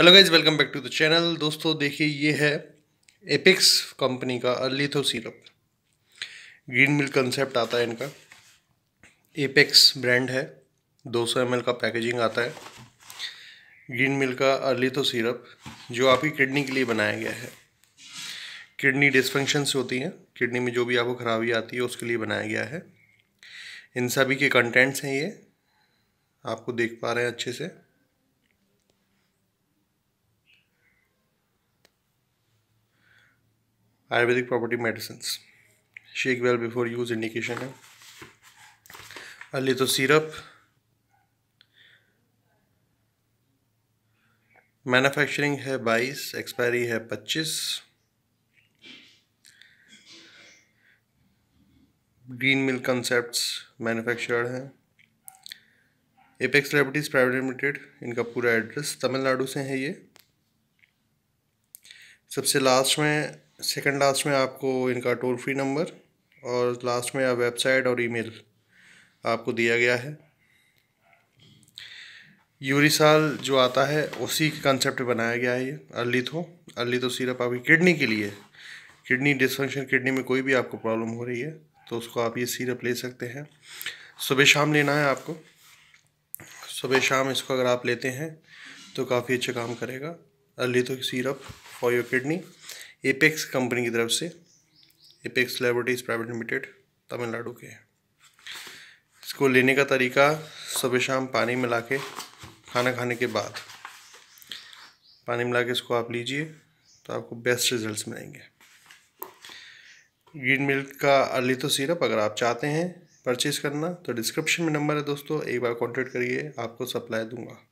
hello guys welcome back to the channel दोस्तों देखिए ये है एपिक्स कंपनी का अलिथो सिरप ग्रीन मिल्क कंसेप्ट आता है इनका एपेक्स ब्रांड है 200 सौ का पैकेजिंग आता है ग्रीन मिल्क का अलिथो सिरप जो आपकी किडनी के लिए बनाया गया है किडनी से होती हैं किडनी में जो भी आपको खराबी आती है उसके लिए बनाया गया है इन सभी के कंटेंट्स हैं ये आपको देख पा रहे हैं अच्छे से Ayurvedic property medicine shake well before use indication है अली तो सिरप मैन्युफैक्चरिंग है बाईस एक्सपायरी है पच्चीस ग्रीन मिल कंसेप्ट मैन्युफैक्चरर हैं एपेक्स लेबोरेटरीज प्राइवेट लिमिटेड इनका पूरा एड्रेस तमिलनाडु से है ये सबसे लास्ट में सेकंड लास्ट में आपको इनका टोल फ्री नंबर और लास्ट में आप वेबसाइट और ईमेल आपको दिया गया है यूरिसाल जो आता है उसी के कंसेप्ट बनाया गया है ये अर्लीथो अर्लीथो सिरप आपकी किडनी के लिए किडनी डिसफंक्शन किडनी में कोई भी आपको प्रॉब्लम हो रही है तो उसको आप ये सिरप ले सकते हैं सुबह शाम लेना है आपको सुबह शाम इसको अगर आप लेते हैं तो काफ़ी अच्छा काम करेगा अर्लीथो syrup for your kidney Apex company की तरफ से Apex laboratories private limited Tamil Nadu के इसको लेने का तरीका सुबह शाम पानी मिला के खाना खाने के बाद पानी मिला के इसको आप लीजिए तो आपको बेस्ट रिजल्ट्स मिलेंगे ग्रीन मिल्क का अर्ली तो सिरप अगर आप चाहते हैं परचेज़ करना तो डिस्क्रिप्शन में नंबर है दोस्तों एक बार कॉन्टेक्ट करिए आपको सप्लाई दूंगा